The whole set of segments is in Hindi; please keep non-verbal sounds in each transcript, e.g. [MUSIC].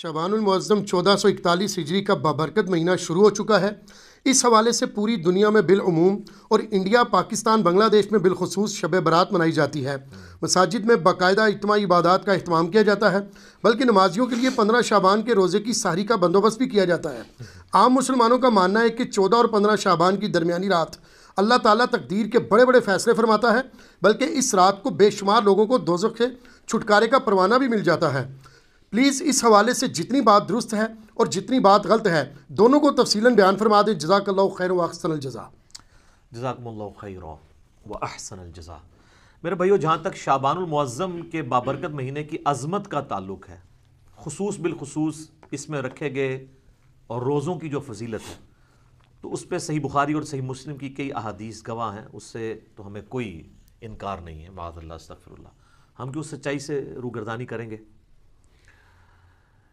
शबानमज़म चौदह सौ इकतालीस हिजरी का बाबरकत महीना शुरू हो चुका है इस हवाले से पूरी दुनिया में बिलूम और इंडिया पाकिस्तान बांग्लादेश में बिलखसूस शब बरात मनाई जाती है मसाजिद में बाकायदा इतमा इबादत का अहतमाम किया जाता है बल्कि नमाजियों के लिए पंद्रह शाबान के रोज़े की सारी का बंदोबस्त भी किया जाता है आम मुसलमानों का मानना है कि चौदह और पंद्रह शाबान की दरमियानी रात अल्लाह ताला तकदीर के बड़े बड़े फैसले फरमाता है बल्कि इस रात को बेशुमार लोगों को दोजख से छुटकारे का परवाना भी मिल जाता है प्लीज़ इस हवाले से जितनी बात दुरुस्त है और जितनी बात गलत है दोनों को तफसीला बयान फरमा दें जजाकल्ला खैर वसन जज़ा जजाकमल्ला वसन जज़ा मेरे भैया जहाँ तक शाबानमज़म के बाबरकत महीने की अजमत का ताल्लुक है खसूस बिलखसूस इसमें रखे गए और रोज़ों की जो फजीलत है तो उस पर सही बुखारी और सही मुस्लिम की कई अहादीस गवाह हैं उससे तो हमें कोई इनकार नहीं है माजल्ला तफरल्ला हम क्यों सच्चाई से रूगरदानी करेंगे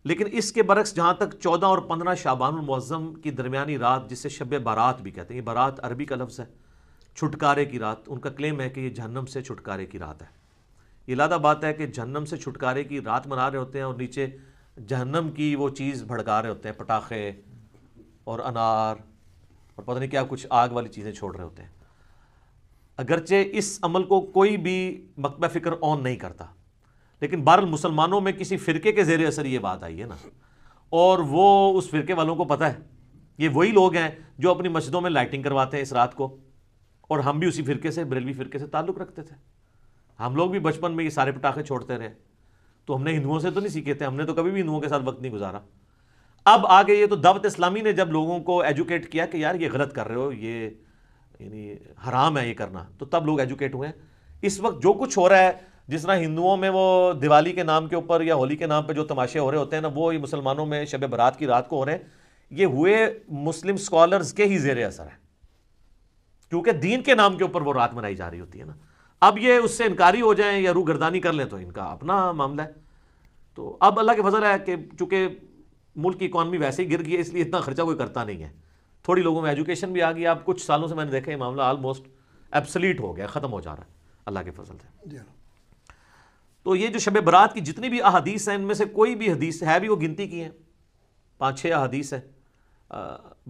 लेकिन इसके बरक्स जहाँ तक चौदह और पंद्रह शाबानमज़म की दरमियानी रात जिसे शब बारात भी कहते हैं ये बारात अरबी का लफ्ज़ है छुटकारे की रात उनका क्लेम है कि ये जहन्नम से छुटकारे की रात है ये लादा बात है कि जहन्नम से छुटकारे की रात मना रहे होते हैं और नीचे जहन्नम की वो चीज़ भड़का रहे होते हैं पटाखे और अनार और पता नहीं क्या कुछ आग वाली चीज़ें छोड़ रहे होते हैं अगरचे इस अमल को कोई भी मकबा फ़िक्र ऑन नहीं करता लेकिन बहरल मुसलमानों में किसी फ़िरके के ज़ेर असर ये बात आई है ना और वो उस फ़िरके वालों को पता है ये वही लोग हैं जो अपनी मस्जिदों में लाइटिंग करवाते हैं इस रात को और हम भी उसी फ़िरके से बरेलवी फ़िरके से ताल्लुक़ रखते थे हम लोग भी बचपन में ये सारे पटाखे छोड़ते रहे तो हमने हिंदुओं से तो नहीं सीखे थे हमने तो कभी भी हिंदुओं के साथ वक्त नहीं गुजारा अब आगे ये तो दावत इस्लामी ने जब लोगों को एजुकेट किया कि यार ये गलत कर रहे हो ये यानी हराम है ये करना तो तब लोग एजुकेट हुए हैं इस वक्त जो कुछ हो रहा है जिस तरह हिंदुओं में वो दिवाली के नाम के ऊपर या होली के नाम पर जो तमाशे हो रहे होते हैं ना वो ये मुसलमानों में शब बरात की रात को हो रहे हैं ये हुए मुस्लिम स्कॉलर्स के ही जेर असर है क्योंकि दीन के नाम के ऊपर वो रात मनाई जा रही होती है ना अब ये उससे इनकारी हो जाए या गर्दानी कर लें तो इनका अपना मामला है तो अब अल्लाह के फजल है कि चूँकि मुल्क की इकानमी वैसे ही गिर गई है इसलिए इतना खर्चा कोई करता नहीं है थोड़ी लोगों में एजुकेशन भी आ गई आप कुछ सालों से मैंने देखा ये मामला ऑलमोस्ट एब्सलीट हो गया ख़त्म हो जा रहा है अल्लाह के फजल से हाँ। तो ये जो शब बरात की जितनी भी अहदीस हैं इनमें से कोई भी हदीस है भी वो गिनती की हैं पाँच छः अदीस हैं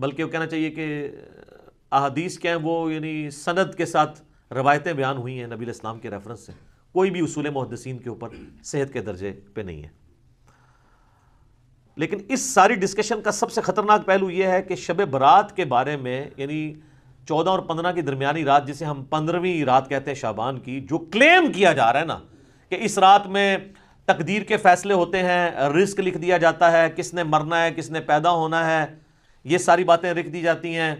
बल्कि वो कहना चाहिए कि अदीस क्या हैं वो यानी सनद के साथ रवायतें बयान हुई हैं नबी इस्लाम के रेफरेंस से कोई भी उसूल मुहदसिन के ऊपर सेहत के दर्जे पे नहीं है लेकिन इस सारी डिस्कशन का सबसे ख़तरनाक पहलू यह है कि शब बरात के बारे में यानी चौदह और पंद्रह की दरमिया रात जिसे हम पंद्रहवीं रात कहते हैं शाबान की जो क्लेम किया जा रहा है ना कि इस रात में तकदीर के फ़ैसले होते हैं रिस्क लिख दिया जाता है किसने मरना है किसने पैदा होना है ये सारी बातें लिख दी जाती हैं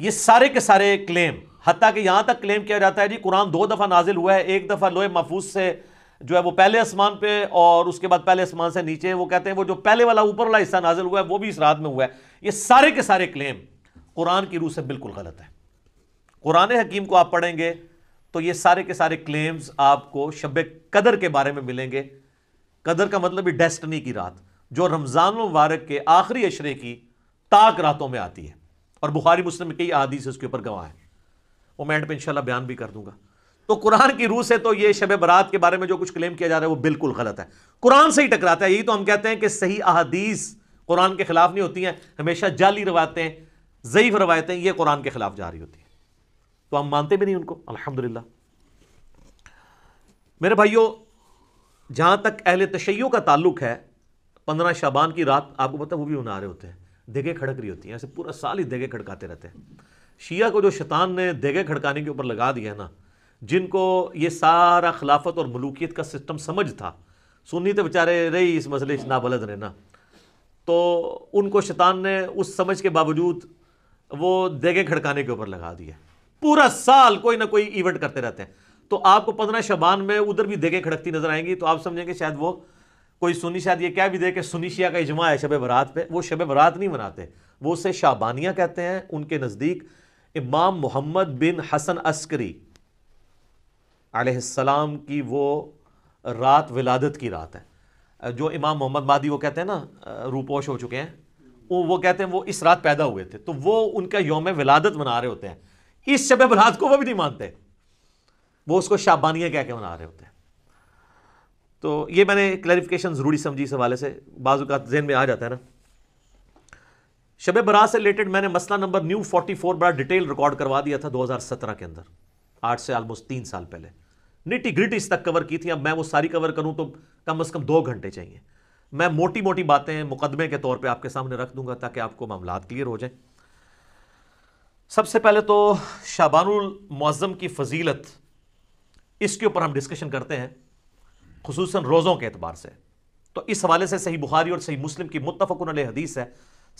ये सारे के सारे क्लेम हती कि यहाँ तक क्लेम किया जाता है जी कुरान दो दफ़ा नाजिल हुआ है एक दफ़ा लोहे महफूज से जो है वो पहले आसमान पे और उसके बाद पहले आसमान से नीचे वो कहते हैं वो जो पहले वाला ऊपर वाला हिस्सा नाजिल हुआ है वो भी इस रात में हुआ है ये सारे के सारे क्लेम कुरान की रूह से बिल्कुल गलत है कुरान हकीम को आप पढ़ेंगे तो ये सारे के सारे क्लेम्स आपको शब कदर के बारे में मिलेंगे कदर का मतलब डेस्टनी की रात जो रमज़ान मुबारक के आखिरी अशरे की ताक रातों में आती है और बुखारी मुस्लिम कई आदीस उसके ऊपर गवाह हैं वो मैं एंड पे इंशाल्लाह बयान भी कर दूंगा तो कुरान की रूह से तो ये शब बरात के बारे में जो कुछ क्लेम किया जा रहा है वो बिल्कुल गलत है कुरान से ही टकराता है यही तो हम कहते हैं कि सही अहदीस कुरान के खिलाफ नहीं होती हैं हमेशा जाली रवायतें ज़यीफ़ रवायतें ये कुरान के खिलाफ जा रही होती हैं तो हम मानते भी नहीं उनको अल्हम्दुलिल्लाह मेरे भाइयों जहाँ तक अहल तशैयों का ताल्लुक है पंद्रह शाबान की रात आपको पता वो भी उना रहे होते हैं देगे खड़क रही होती हैं ऐसे पूरा साल ही देगे खड़काते रहते हैं शिया को जो शैतान ने देगे खड़काने के ऊपर लगा दिया है ना जिनको ये सारा खिलाफत और मलूकियत का सिस्टम समझ था सुनी तो बेचारे रही इस मसले से बलद रहना तो उनको शैतान ने उस समझ के बावजूद वो देगे खड़काने के ऊपर लगा दिया पूरा साल कोई ना कोई इवेंट करते रहते हैं तो आपको पंद्रह शबान में उधर भी देखें खड़कती नजर आएंगी तो आप समझेंगे शायद वो कोई सुनी शायद ये क्या भी दे कि का इजमा है शब बरात पे वो शब बरात नहीं मनाते वो उसे शाबानिया कहते हैं उनके नज़दीक इमाम मोहम्मद बिन हसन अस्करी आसमाम की वो रात विलादत की रात है जो इमाम मोहम्मद मादी वो कहते हैं ना रूपोश हो चुके हैं वो वो कहते हैं वो इस रात पैदा हुए थे तो वो उनका योम विलादत मना रहे होते हैं इस शब बरात को वो भी नहीं मानते वो उसको शाबानिया कह के मना रहे होते हैं तो ये मैंने क्लैरिफिकेशन ज़रूरी समझी इस हवाले से बाजू का जहन में आ जाता है ना शब बरात से रिलेटेड मैंने मसला नंबर न्यू फोर्टी फोर बड़ा डिटेल रिकॉर्ड करवा दिया था दो हजार सत्रह के अंदर आठ से ऑलमोस्ट तीन साल पहले निटी ग्रिटिस तक कवर की थी अब मैं वो सारी कवर करूं तो कम अज़ कम दो घंटे चाहिए मैं मोटी मोटी बातें मुकदमे के तौर पर आपके सामने रख दूंगा ताकि आपको मामला क्लियर हो जाए सबसे पहले तो शाबानुलमज़म की फजीलत इसके ऊपर हम डिस्कशन करते हैं खसूस रोज़ों के अतबार से तो इस हवाले से सही बुखारी और सही मुस्लिम की मुतफ़न हदीस है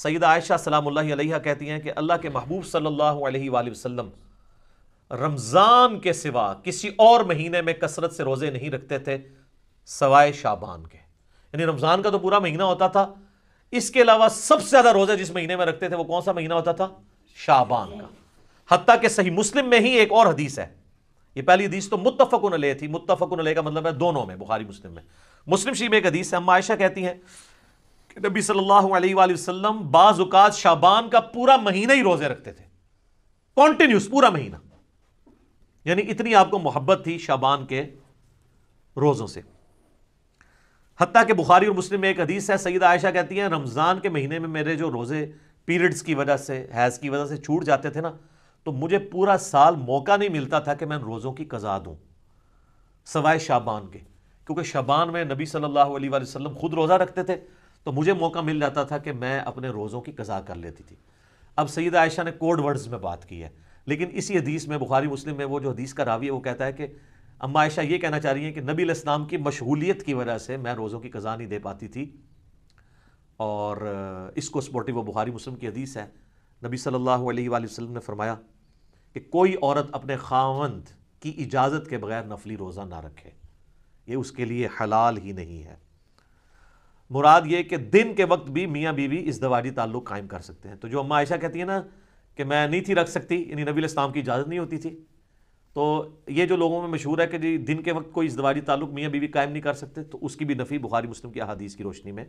सैदा आयशा सलाम कहती हैं कि अल्लाह के महबूब सल्लल्लाहु अलैहि वसल्लम रमज़ान के सिवा किसी और महीने में कसरत से रोज़े नहीं रखते थे सवाए शाबान के यानी रमज़ान का तो पूरा महीना होता था इसके अलावा सबसे ज़्यादा रोज़े जिस महीने में रखते थे वो कौन सा महीना होता था शाबान का हती के सही मुस्लिम में ही एक और हदीस है ये पहली हदीस तो मुतफक ले थी मुतफक ले का मतलब है दोनों में बुखारी मुस्लिम में मुस्लिम शी में एक हदीस है अम्मा आयशा कहती हैं कि नबी सल्लल्लाहु अलैहि वसल्लम बाज़ात शाबान का पूरा महीना ही रोज़े रखते थे कॉन्टिन्यूस पूरा महीना यानी इतनी आपको मोहब्बत थी शाबान के रोज़ों से हती के बुखारी और मुस्लिम में एक हदीस है सईद आयशा कहती हैं रमज़ान के महीने में मेरे जो रोज़े पीरियड्स की वजह से हैज़ की वजह से छूट जाते थे ना तो मुझे पूरा साल मौका नहीं मिलता था कि मैं रोज़ों की कज़ा दूँ सवाए शाबान के क्योंकि शाबान में नबी सल्लल्लाहु अलैहि वसल्लम खुद रोज़ा रखते थे तो मुझे मौका मिल जाता था कि मैं अपने रोज़ों की कज़ा कर लेती थी अब सैद आयशा ने कोड वर्ड्स में बात की है लेकिन इसी हदीस में बुखारी मुस्लिम में वो जो हदीस का रावी है वो कहता है कि अम्मा आयशा ये कहना चाह रही हैं कि नबी इस्लाम की मशहूलियत की वजह से मैं रोज़ों की कज़ा नहीं दे पाती थी और इसको सपोर्टिव व बुखारी मुस्लिम की हदीस है नबी सल्लल्लाहु अलैहि वसल्लम ने फरमाया कि कोई औरत अपने खावंद की इजाज़त के बगैर नफली रोज़ा ना रखे ये उसके लिए हलाल ही नहीं है मुराद ये कि दिन के वक्त भी मियाँ बीवी इस दवाजी ताल्लुक कायम कर सकते हैं तो जो अम्मा आयशा कहती है ना कि मैं नहीं थी रख सकती यानी नबी इस्लाम की इजाज़त नहीं होती थी तो ये जो लोगों में मशहूर है कि जी दिन के वक्त कोई इस दवाजी ताल्लुक मियाँ बीवी कायम नहीं कर सकते तो उसकी भी नफ़ी बुखारी मुस्लिम की अदीस की रोशनी में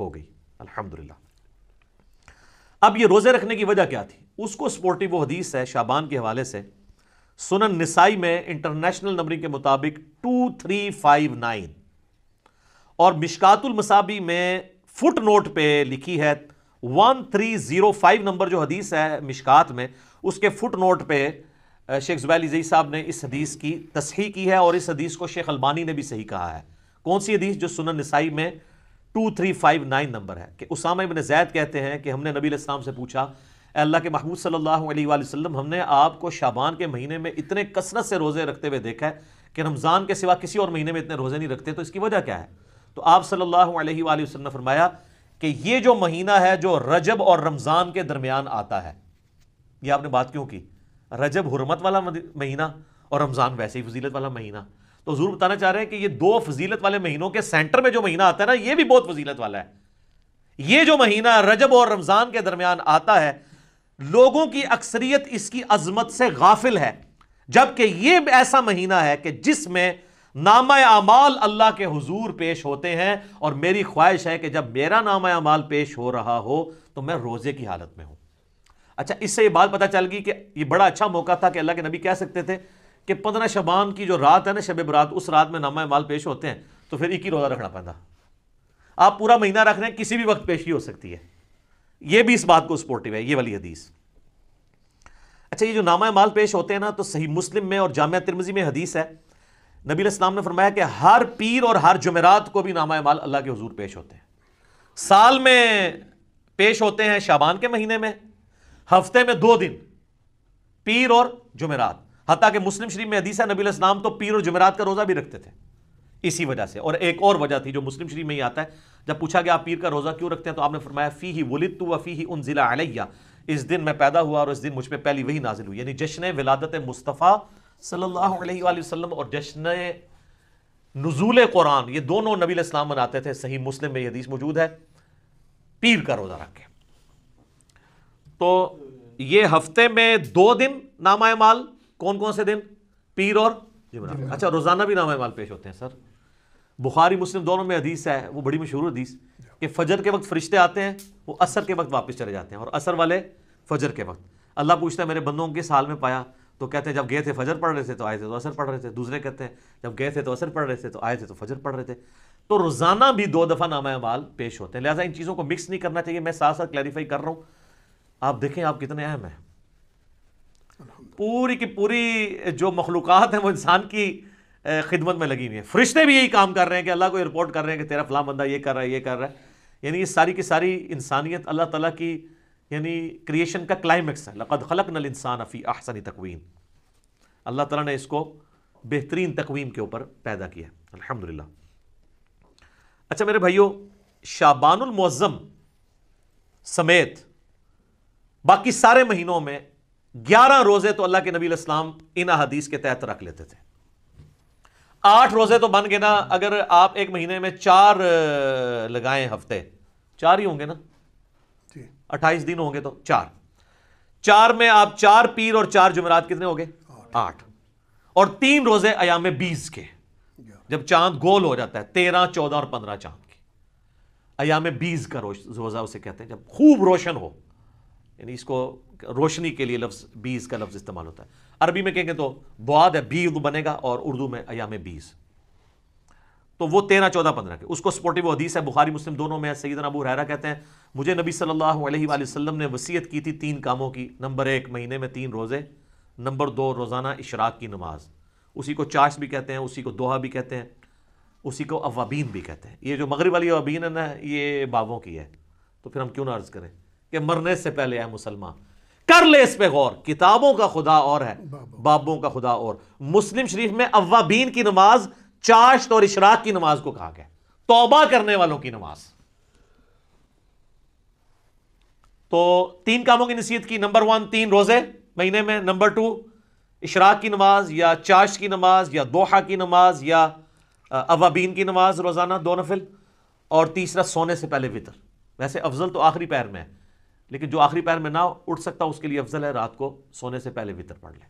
हो गई अल्हम्दुलिल्लाह अब ये रोज़े रखने की वजह क्या थी उसको स्पोर्टिव हदीस है शाबान के हवाले से सुनन निसाई में इंटरनेशनल नंबरिंग के मुताबिक टू थ्री फाइव नाइन और मिशकातुल मसाबी में फुट नोट पे लिखी है one three zero five number जो हदीस है मिशकात में उसके फुट नोट पे शेख जुबैल जई साहब ने इस हदीस की तस्ही की है और इस हदीस को शेख अलबानी ने भी सही कहा है कौन सी हदीस जो सुनन निसाई में two three five nine number है कि उसामा इबन जैद कहते हैं कि हमने नबी इस्लाम से पूछा अल्लाह के महमूद सल्लल्लाहु अलैहि वसल्लम हमने आपको शाबान के महीने में इतने कसरत से रोज़े रखते हुए देखा है कि रमज़ान के सिवा किसी और महीने में इतने रोज़े नहीं रखते तो इसकी वजह क्या है तो आप सल्लल्लाहु अलैहि वसल्लम ने फरमाया कि ये जो महीना है जो रजब और रमज़ान के दरमियान आता है ये आपने बात क्यों की रजब हरमत वाला महीना और रमज़ान वैसे ही फजीलत वाला महीना तो जरूर बताना चाह रहे हैं कि ये दो फजीलत वाले महीनों के सेंटर में जो महीना आता है ना ये भी बहुत फजीलत वाला है ये जो महीना रजब और रमज़ान के दरमियान आता है लोगों की अक्सरियत इसकी अजमत से गाफिल है जबकि ये ऐसा महीना है कि जिसमें नामा अमाल अल्लाह के हजूर पेश होते हैं और मेरी ख्वाहिश है कि जब मेरा नामा अमाल पेश हो रहा हो तो मैं रोज़े की हालत में हूं अच्छा इससे ये बात पता चल गई कि ये बड़ा अच्छा मौका था कि अल्लाह के नबी कह सकते थे कि पंद्रह शबान की जो रात है ना शब बरात उस रात में नामा माल पेश होते हैं तो फिर एक ही रोज़ा रखना पैदा आप पूरा महीना रख रहे हैं किसी भी वक्त पेशी हो सकती है ये भी इस बात को सपोर्टिव है ये वाली हदीस अच्छा ये जो नामा माल पेश होते हैं ना तो सही मुस्लिम में और जामिया तिरमजी में हदीस है नबी इस्लाम ने फरमाया कि हर पीर और हर जमेरात को भी नामा माल अल्लाह के हजूर पेश होते हैं साल में पेश होते हैं शाबान के महीने में हफ्ते में दो दिन पीर और जमेरात हत्या कि मुस्लिम शरीफ में हदीसा नबी इस्लाम तो पीर और जुमेरात का रोज़ा भी रखते थे इसी वजह से और एक और वजह थी जो मुस्लिम शरीफ में ही आता है जब पूछा गया आप पीर का रोज़ा क्यों रखते हैं तो आपने फरमाया फ़ी ही वलित तो फ़ी ही उन ज़िला अलैया इस दिन मैं पैदा हुआ और इस दिन मुझ पर पहली वही नाजिल हुई यानी जश्न विलादत मुस्तफ़ा सल्लल्लाहु अलैहि वसल्लम और जश्न नजूल कुरान ये दोनों नबी इस्लाम मनाते थे सही मुस्लिम में हदीस मौजूद है पीर का रोज़ा रखे तो ये हफ्ते में दो दिन नामा माल कौन कौन से दिन पीर और जुमरा अच्छा रोज़ाना भी नाम माल पेश होते हैं सर बुखारी मुस्लिम दोनों में हदीस है वो बड़ी मशहूर हदीस कि फजर के वक्त फरिश्ते आते हैं वो असर के वक्त वापस चले जाते हैं और असर वाले फजर के वक्त अल्लाह पूछता है मेरे बंदों के साल में पाया तो कहते हैं जब गए थे फजर पढ़ रहे थे तो आए थे तो असर पढ़ रहे थे दूसरे कहते हैं जब गए थे तो असर पढ़ रहे थे तो आए थे तो फजर पढ़ रहे थे तो रोज़ाना भी दो दफ़ा नामा अमाल पेश होते हैं लिहाजा इन चीज़ों को मिक्स नहीं करना चाहिए मैं साथ साथ क्लैरिफाई कर रहा हूँ आप देखें आप कितने अहम हैं पूरी की पूरी जो मखलूक हैं वो इंसान की खिदमत में लगी हुई है फरिश्ते भी यही काम कर रहे हैं कि अल्लाह को रिपोर्ट कर रहे हैं कि तेरा फलाम बंदा ये कर रहा है ये कर रहा है यानी ये सारी की सारी इंसानियत अल्लाह ताला की यानी क्रिएशन का क्लाइमेक्स है लक़द खलक नल इंसान अफ़ी आहसनी तकवीम अल्लाह ताला ने इसको बेहतरीन तकवीम के ऊपर पैदा किया है ला अच्छा मेरे भाइयों शाबानमज़म समेत बाकी सारे महीनों में ग्यारह रोजे तो अल्लाह के नबी इस्लाम इन हदीस के तहत रख लेते थे आठ रोजे तो बन गए ना अगर आप एक महीने में चार लगाए हफ्ते चार ही होंगे ना अट्ठाईस दिन होंगे तो चार चार में आप चार पीर और चार जुमेरात कितने हो गए आठ और तीन रोजे अयाम बीस के जब चांद गोल हो जाता है तेरह चौदह और पंद्रह चांद के अयाम बीस का रोजा उसे कहते हैं जब खूब रोशन हो यानी इसको रोशनी के लिए लफ्ज़ बीज का लफ्ज़ इस्तेमाल होता है अरबी में कहेंगे तो बुआद है बीद तो बनेगा और उर्दू में अयाम बीज तो वो तेरह चौदह पंद्रह के उसको सपोर्टिव हदीस है बुखारी मुस्लिम दोनों में सईद अबू रहरा कहते हैं मुझे नबी सल्लल्लाहु अलैहि वसल्लम ने वसीयत की थी तीन कामों की नंबर एक महीने में तीन रोज़े नंबर दो रोज़ाना इशराक की नमाज उसी को चाश भी कहते हैं उसी को दोहा भी कहते हैं उसी को अवाबीन भी कहते हैं ये जो मगरब वाली अवाबीन है ना ये बाबों की है तो फिर हम क्यों ना अर्ज़ करें कि मरने से पहले है मुसलमान कर ले इस पे गौर किताबों का खुदा और है बाबों का खुदा और मुस्लिम शरीफ में अवाबीन की नमाज चाश्त और इशराक की नमाज को कहा गया तोबा करने वालों की नमाज तो तीन कामों की नसीहत की नंबर वन तीन रोजे महीने में नंबर टू इशराक की नमाज या चाश की नमाज या दोहा की नमाज या अवाबीन की नमाज रोज़ाना दो नफिल और तीसरा सोने से पहले वितर वैसे अफजल तो आखिरी पैर में है लेकिन जो आखिरी पैर में ना उठ सकता उसके लिए अफजल है रात को सोने से पहले वितर पढ़ लें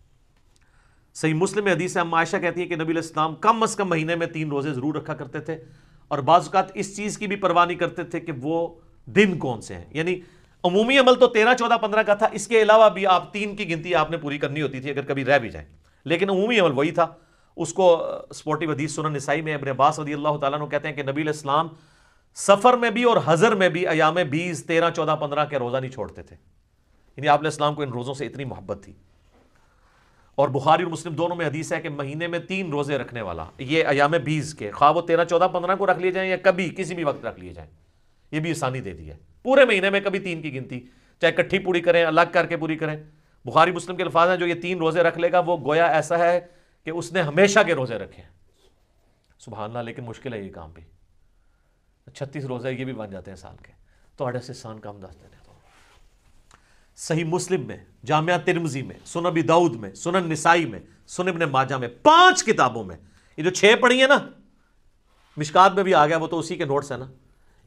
सही मुस्लिम हदीस है आयशा कहती है कि नबी इस्लाम कम अज़ कम महीने में तीन रोज़े ज़रूर रखा करते थे और बाज़ात इस चीज़ की भी परवाह नहीं करते थे कि वो दिन कौन से हैं यानी अमूमी अमल तो तेरह चौदह पंद्रह का था इसके अलावा भी आप तीन की गिनती आपने पूरी करनी होती थी अगर कभी रह भी जाए लेकिन अमूमी अमल वही था उसको स्पोर्टिव हदीस सुन नसाई में अबन अब्बास अल्लाह तु कहते हैं कि नबी इस्लाम सफ़र में भी और हज़र में भी अयाम बीस तेरह चौदह पंद्रह के रोज़ा नहीं छोड़ते थे यानी आप इस्लाम को इन रोज़ों से इतनी मोहब्बत थी और बुखारी और मुस्लिम दोनों में हदीस है कि महीने में तीन रोज़े रखने वाला ये अयाम बीस के खा वो तेरह चौदह पंद्रह को रख लिए जाए या कभी किसी भी वक्त रख लिए जाए ये भी आसानी दे दी है पूरे महीने में कभी तीन की गिनती चाहे इकट्ठी पूरी करें अलग करके पूरी करें बुखारी मुस्लिम के अल्फाज हैं जो ये तीन रोज़े रख लेगा वो गोया ऐसा है कि उसने हमेशा के रोज़े रखे सुबह लेकिन मुश्किल है ये काम भी तो छत्तीस रोज़ा ये भी बन जाते हैं साल के तो अढ़स साल का हम दस देने सही मुस्लिम में जामिया तिरमजी में सुनबी दाऊद में सुनन निसाई में सुनब माजा में पांच किताबों में ये जो छः पढ़ी है ना मिशकात में भी आ गया वो तो उसी के नोट्स है ना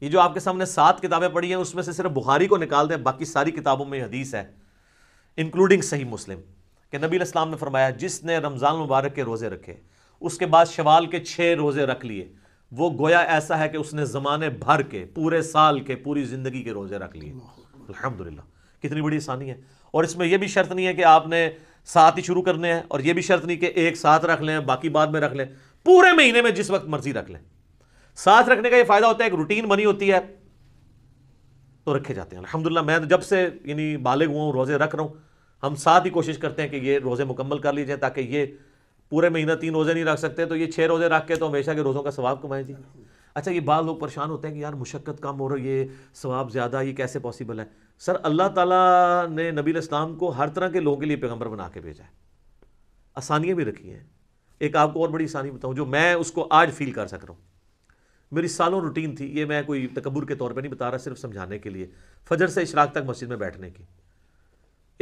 ये जो आपके सामने सात किताबें पढ़ी हैं उसमें से सिर्फ बुखारी को निकाल दें बाकी सारी किताबों में हदीस है इंक्लूडिंग सही मुस्लिम के नबी इस्लाम ने फरमाया जिसने रमज़ान मुबारक के रोज़े रखे उसके बाद शवाल के छः रोज़े रख लिए वो गोया ऐसा है कि उसने ज़माने भर के पूरे साल के पूरी ज़िंदगी के रोज़े रख लिए अल्हम्दुलिल्लाह कितनी बड़ी आसानी है और इसमें यह भी शर्त नहीं है कि आपने साथ ही शुरू करने हैं और यह भी शर्त नहीं कि एक साथ रख लें बाकी बाद में रख लें पूरे महीने में जिस वक्त मर्जी रख लें साथ रखने का यह फ़ायदा होता है एक रूटीन बनी होती है तो रखे जाते हैं अलहमदिल्ला मैं जब से यानी बालिग हुआ हूँ रोज़े रख रहा हूँ हम साथ ही कोशिश करते हैं कि ये रोज़े मुकम्मल कर लीजिए ताकि ये पूरे महीना तीन रोज़े नहीं रख सकते तो ये छः रोज़े रख के तो हमेशा के रोज़ों का स्वाब कमाए जी अच्छा ये बाल लोग परेशान होते हैं कि यार मुशक्क़त कम हो रही है स्वाब ज़्यादा ये कैसे पॉसिबल है सर अल्लाह ताला ने नबी इस्लाम को हर तरह के लोगों के लिए पैगम्बर बना के भेजा है आसानियाँ भी रखी हैं एक आपको और बड़ी आसानी बताऊँ जो मैं उसको आज फील कर सक रहा हूँ मेरी सालों रूटीन थी ये मैं कोई तकबर के तौर पर नहीं बता रहा सिर्फ समझाने के लिए फजर से इशराक तक मस्जिद में बैठने की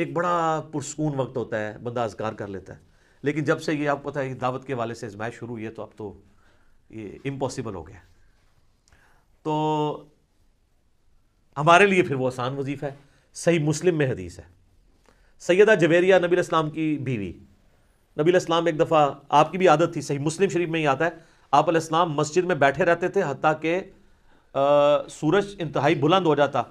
एक बड़ा पुरस्कून वक्त होता है बंदा अजगार कर लेता है लेकिन जब से ये आपको पता है दावत के वाले से मैच शुरू हुई है तो अब तो ये इम्पॉसिबल हो गया तो हमारे लिए फिर वो आसान वजीफ है सही मुस्लिम में हदीस है सैदा जवेरिया नबी इस्लाम की बीवी नबी इस्लाम एक दफ़ा आपकी भी आदत थी सही मुस्लिम शरीफ में ही आता है आप इस्लाम मस्जिद में बैठे रहते थे हती के आ, सूरज इंतहाई बुलंद हो जाता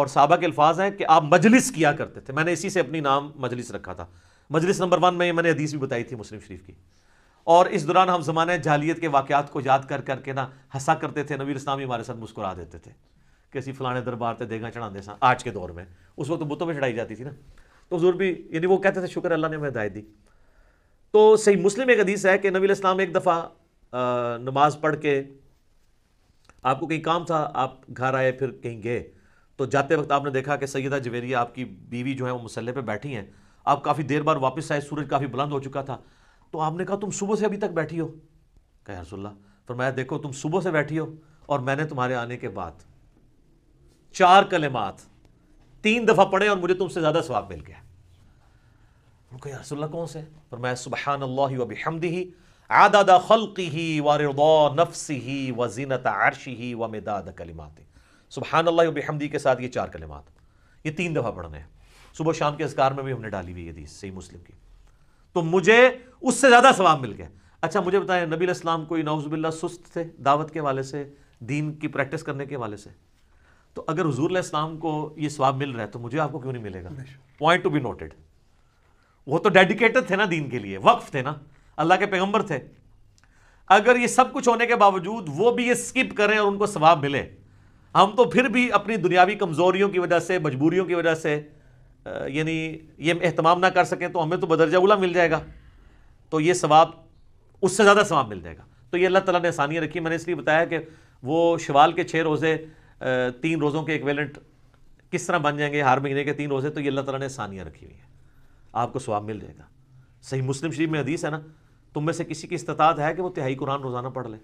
और साहबा के अल्फाज हैं कि आप मजलिस किया करते थे मैंने इसी से अपनी नाम मजलिस रखा था मजलिस नंबर वन में मैंने हदीस भी बताई थी मुस्लिम शरीफ की और इस दौरान हम ज़माने जहलीत के वाक़ात को याद कर करके ना हंसा करते थे नबी इस्लाम हमारे साथ मुस्कुरा देते थे किसी फलाने दरबार से देगा चढ़ाते सा आज के दौर में उस वक्त तो बुतों में चढ़ाई जाती थी ना तो हजूर भी यानी वो कहते थे शुक्र अल्लाह ने हमें हदायत दी तो सही मुस्लिम एक हदीस है कि नबी इस्लाम एक दफ़ा नमाज पढ़ के आपको कहीं काम था आप घर आए फिर कहीं गए तो जाते वक्त आपने देखा कि सैदा जवेरिया आपकी बीवी जो है वो मसल्ले पर बैठी हैं आप काफ़ी देर बाद वापस आए सूरज काफ़ी बुलंद हो चुका था तो आपने कहा तुम सुबह से अभी तक बैठी हो कह रसुल्ला फरमाया देखो तुम सुबह से बैठी हो और मैंने तुम्हारे आने के बाद चार कलेमात तीन दफ़ा पढ़े और मुझे तुमसे ज़्यादा स्वाब मिल गया उनको कौन से फरमाया सुबहान अल्लाह ही आदादा खलकी ही वारदा नफ्सी ही व जीनत आरशी ही व मेदाद कलिमात सुबहानल्लाबी हमदी के साथ ये चार कलिमात ये तीन दफ़ा पढ़ने हैं सुबह शाम के असकार में भी हमने डाली हुई हदीस सही मुस्लिम की तो मुझे उससे ज़्यादा सवाब मिल गया अच्छा मुझे बताया नबी इस्लाम कोई नाउजबिल्ला सुस्त थे दावत के वाले से दीन की प्रैक्टिस करने के वाले से तो अगर हजूर इस्लाम को ये स्वाब मिल रहा है तो मुझे आपको क्यों नहीं मिलेगा पॉइंट टू बी नोटेड वो तो डेडिकेटेड थे ना दीन के लिए वक्फ थे ना अल्लाह के पैगम्बर थे अगर ये सब कुछ होने के बावजूद वो भी ये स्किप करें और उनको स्वाब मिले हम तो फिर भी अपनी दुनियावी कमज़ोरियों की वजह से मजबूरियों की वजह से यानी ये अहतमाम ना कर सकें तो हमें तो बदरजा उला मिल जाएगा तो ये सवाब उससे ज़्यादा सवाब मिल जाएगा तो ये अल्लाह ताला ने आसानियाँ रखी मैंने इसलिए बताया कि वो शवाल के छः रोज़े तीन रोज़ों के एकवेलेंट किस तरह बन जाएंगे हर महीने के तीन रोज़े तो ये अल्लाह तला ने आसानियाँ रखी हुई हैं आपको स्वाब मिल जाएगा सही मुस्लिम शरीफ में हदीस है ना तुम में से किसी की इस्तात है कि वो तिहाई कुरान रोज़ाना पढ़ ले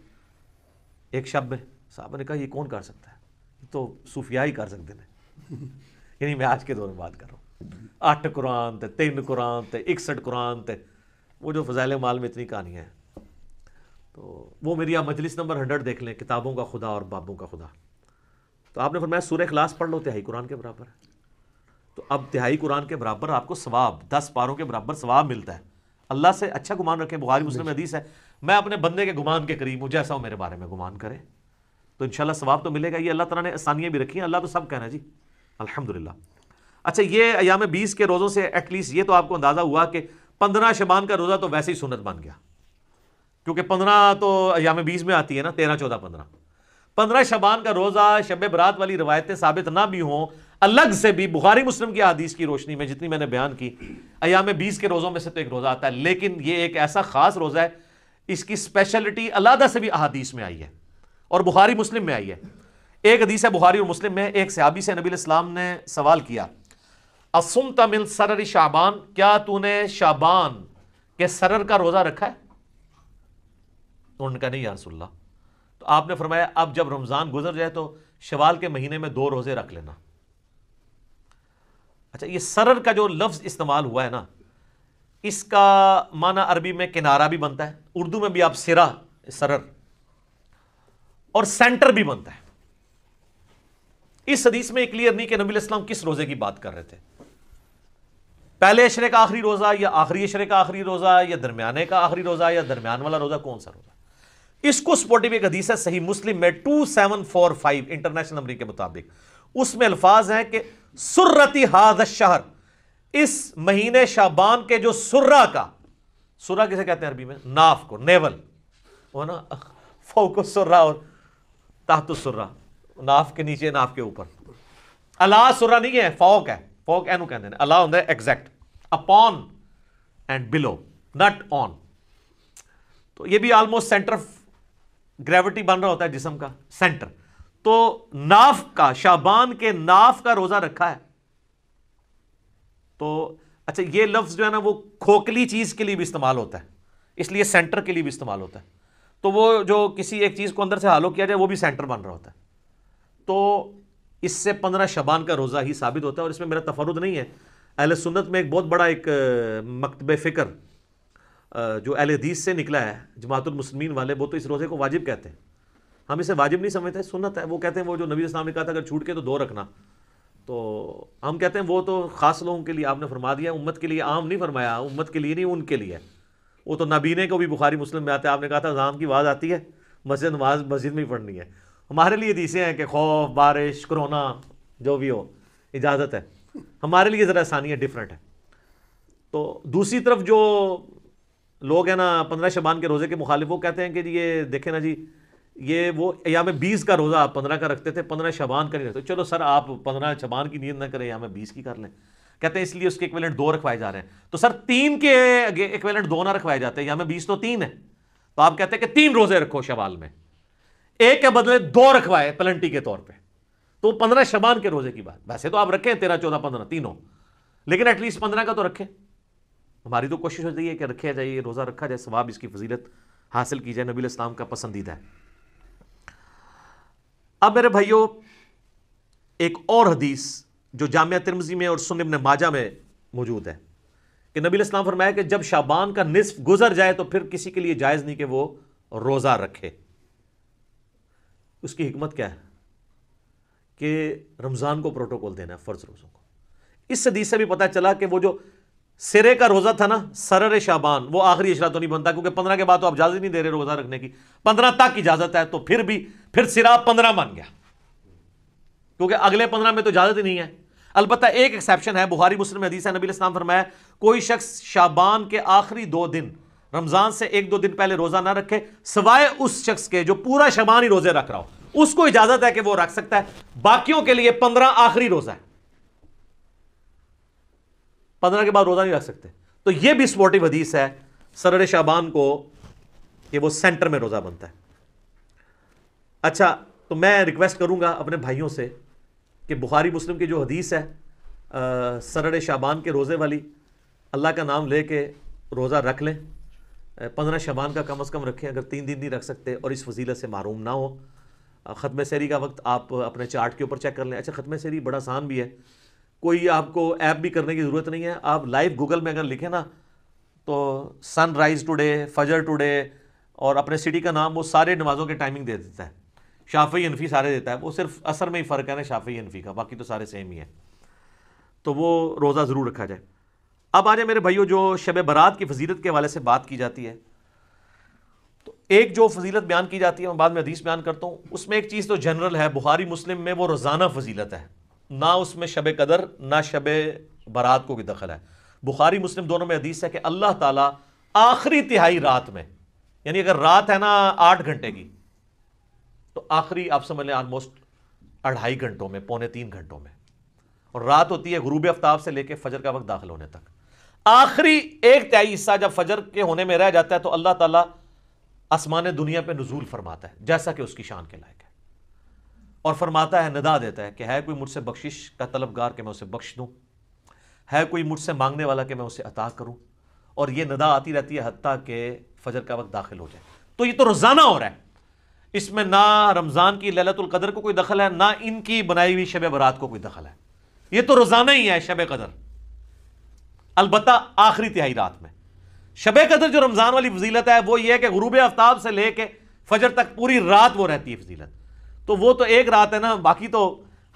एक शब्द में साहब ने कहा ये कौन कर सकता है तो सूफिया ही कर सकते हैं यानी मैं आज के दौर में बात कर रहा हूँ अठ कुरान तीन कुरान थे इकसठ कुरान वो जो फजाइल माल में इतनी कहानी है तो वो मेरी आप मजलिस नंबर हंड्रेड देख लें किताबों का खुदा और बाबों का खुदा तो आपने फरमाया सूर्य खलास पढ़ लो तिहाई कुरान के बराबर तो अब तिहाई कुरान के बराबर आपको स्वाब दस पारों के बराबर स्वाब मिलता है अल्लाह से अच्छा गुमान रखें बुखारी मुस्लिम हदीस है मैं अपने बंदे के गुमान के करीब मुझे जैसा हो मेरे बारे में गुमान करें तो इन स्वाब तो मिलेगा ये अल्लाह तला ने आसानियाँ भी रखी हैं अल्लाह तो सब कहना जी अल्हम्दुलिल्लाह अच्छा ये अयाम बीस के रोज़ों से एटलीस्ट ये तो आपको अंदाज़ा हुआ कि पंद्रह शबान का रोज़ा तो वैसे ही सुनत बन गया क्योंकि पंद्रह तो अयाम बीस में आती है ना तेरह चौदह पंद्रह पंद्रह शबान का रोज़ा शब बरात वाली रवायतें साबित ना भी हों अलग से भी बुखारी मुस्लिम की हदीस की रोशनी में जितनी मैंने बयान की अयाम बीस के रोज़ों में से तो एक रोज़ा आता है लेकिन ये एक ऐसा ख़ास रोज़ा है इसकी स्पेशलिटी अलादा से भी अहादीस में आई है और बुखारी मुस्लिम में आई है एक हदीस है बुहारी और मुस्लिम में एक सहाबी से नबी इस्लाम ने सवाल किया असुम तमिल सरर शाबान क्या तूने शाबान के सरर का रोज़ा रखा है तो उन्होंने कहा नहीं यारसुल्ला तो आपने फरमाया अब जब रमज़ान गुजर जाए तो शवाल के महीने में दो रोज़े रख लेना अच्छा ये सरर का जो लफ्ज़ इस्तेमाल हुआ है ना इसका माना अरबी में किनारा भी बनता है उर्दू में भी आप सिरा सरर और सेंटर भी बनता है इस हदीस में क्लियर नहीं कि नबी इस्लाम किस रोजे की बात कर रहे थे पहले अशरे का आखिरी रोज़ा या आखिरी अशरे का आखिरी रोज़ा या दरमियाने का आखिरी रोज़ा या दरमियान वाला रोज़ा कौन सा रोज़ा इसको स्पोर्टिव एक हदीस है सही मुस्लिम में two seven four five international number के मुताबिक उसमें अल्फाज हैं कि सुर्रति हाद शहर इस महीने शाबान के जो सुर्रा का सुर्रा किसे कहते हैं अरबी में नाफ को नेवल वो ना फोको सुर्रा और ताहतुसुर्रा नाफ के नीचे नाफ के ऊपर अला सुरा नहीं है फोक है ਫੌਕ एनू कहते हैं अला होंगे एग्जैक्ट अपॉन एंड बिलो नट ऑन तो ये भी ऑलमोस्ट सेंटर ग्रेविटी बन रहा होता है जिसम का सेंटर तो नाफ का शाबान के नाफ का रोजा रखा है तो अच्छा ये लफ्ज जो है ना वो खोखली चीज के लिए भी इस्तेमाल होता है इसलिए सेंटर के लिए भी इस्तेमाल होता है तो वो जो किसी एक चीज को अंदर से हालो किया जाए वो भी सेंटर बन रहा होता है तो इससे पंद्रह शबान का रोज़ा ही साबित होता है और इसमें मेरा तफरुद नहीं है अहल सुन्नत में एक बहुत बड़ा एक मकतब फ़िक्र जो अहल हदीस से निकला है जमातुलमसमिन वाले वो तो इस रोज़े को वाजिब कहते हैं हम इसे वाजिब नहीं समझते सुन्नत है वो कहते हैं वो जो नबी इस्लाम ने कहा था अगर छूट के तो दो रखना तो हम कहते हैं वो तो ख़ास लोगों के लिए आपने फरमा दिया उम्मत के लिए आम नहीं फरमाया उम्मत के लिए नहीं उनके लिए वो तो नबीने को भी बुखारी मुस्लिम में आते हैं आपने कहा था जाम की आवाज़ आती है मस्जिद नमाज मस्जिद में ही पढ़नी है हमारे लिए दीसे तो हैं कि खौफ बारिश कोरोना जो भी हो इजाज़त है हमारे लिए ज़रा है डिफरेंट है तो दूसरी तरफ जो लोग हैं ना पंद्रह शबान के रोज़े के मुखालिफ वो कहते हैं कि ये देखें ना जी ये वो या में बीस का रोज़ा आप पंद्रह का रखते थे पंद्रह शबान का नहीं रखते चलो सर आप पंद्रह शबान की नींद ना करें या में बीस की कर लें कहते हैं इसलिए उसके इक्वेलेंट दो रखवाए जा रहे हैं तो सर तीन के इक्वेलेंट दो ना रखवाए जाते हैं या में बीस तो तीन है तो आप कहते हैं कि तीन रोज़े रखो शवाल में एक के बदले दो रखवाए पलंटी के तौर पे तो पंद्रह शबान के रोजे की बात वैसे तो आप रखें तेरह चौदह पंद्रह तीनों लेकिन एटलीस्ट पंद्रह का तो रखें हमारी तो कोशिश होती है कि रखे जाए रोज़ा रखा जाए स्वाब इसकी फजीलत हासिल की जाए नबी इस्लाम का पसंदीदा है अब मेरे भाइयों एक और हदीस जो जामिया तिरमजी में और ने माजा में मौजूद है कि नबी इस्लाम फरमाया कि जब शाबान का निसफ गुजर जाए तो फिर किसी के लिए जायज़ नहीं कि वो रोज़ा रखे उसकी हमत क्या है कि रमज़ान को प्रोटोकॉल देना है फ़र्ज़ रोज़ों को इस सदी से भी पता चला कि वो जो सिरे का रोज़ा था ना सरर शाबान वो आखिरी इशरा तो नहीं बनता क्योंकि पंद्रह के बाद तो आप इजाज़त नहीं दे रहे रोज़ा रखने की पंद्रह तक इजाज़त है तो फिर भी फिर सिरा पंद्रह बन गया क्योंकि अगले पंद्रह में तो इजाज़त ही नहीं है अलबत् एक एक्सेप्शन है बुहारी मुस्लिम हदीस नबी इस्लाम फरमाया कोई शख्स शाबान के आखिरी दो दिन रमजान से एक दो दिन पहले रोजा ना रखे सवाए उस शख्स के जो पूरा शबान ही रोजे रख रहा हो उसको इजाजत है कि वो रख सकता है बाकियों के लिए पंद्रह आखिरी रोजा है पंद्रह के बाद रोजा नहीं रख सकते तो ये भी स्पोर्टिव हदीस है सरड़े शाबान को कि वो सेंटर में रोजा बनता है अच्छा तो मैं रिक्वेस्ट करूंगा अपने भाइयों से कि बुखारी मुस्लिम की जो हदीस है सरड़े शाबान के रोज़े वाली अल्लाह का नाम लेके रोज़ा रख लें पंद्रह शबान का कम अज़ कम रखें अगर तीन दिन नहीं रख सकते और इस फजीलत से मरूम ना हो ख़त्म सैरी का वक्त आप अपने चार्ट के ऊपर चेक कर लें अच्छा ख़त्म सैरी बड़ा आसान भी है कोई आपको ऐप भी करने की ज़रूरत नहीं है आप लाइव गूगल में अगर लिखें ना तो सनराइज़ टुडे फजर टुडे और अपने सिटी का नाम वो सारे नमाज़ों के टाइमिंग दे देता है शाफी अनफी सारे देता है वो सिर्फ असर में ही फ़र्क है ना शाफी अनफी का बाकी तो सारे सेम ही है तो वो रोज़ा ज़रूर रखा जाए अब आ जाए मेरे भाइयों जो शब बारात की फजीलत के हवाले से बात की जाती है तो एक जो फजीलत बयान की जाती है मैं बाद में हदीस बयान करता हूँ उसमें एक चीज़ तो जनरल है बुखारी मुस्लिम में वो रोज़ाना फजीलत है ना उसमें शब कदर ना शब बारात को भी दखल है बुखारी मुस्लिम दोनों में हदीस है कि अल्लाह ताला आखिरी तिहाई रात में यानी अगर रात है ना आठ घंटे की तो आखिरी आप समझ लें आलमोस्ट अढ़ाई घंटों में पौने तीन घंटों में और रात होती है गुरूब आफ्ताब से लेकर फजर का वक्त दाखिल होने तक आखिरी एक त्याई हिस्सा जब फजर के होने में रह जाता है तो अल्लाह ताला आसमान दुनिया पे नजूल फरमाता है जैसा कि उसकी शान के लायक है और फरमाता है नदा देता है कि है कोई मुझसे बख्शिश का तलबगार कि मैं उसे बख्श दूँ है कोई मुझसे मांगने वाला कि मैं उसे अता करूँ और ये नदा आती रहती है हती के फजर का वक्त दाखिल हो जाए तो ये तो रोज़ाना हो रहा है इसमें ना रमज़ान की ललतुल्कदर को कोई दखल है ना इनकी बनाई हुई शब बरात को कोई दखल है ये तो रोज़ाना ही है शब कदर अलबत् आखिरी तिहाई रात में शब कदर जो रमज़ान वाली फजीलत है वो ये है कि गुरूब आफ्ताब से ले कर फजर तक पूरी रात वो रहती है फजीलत तो वो तो एक रात है ना बाकी तो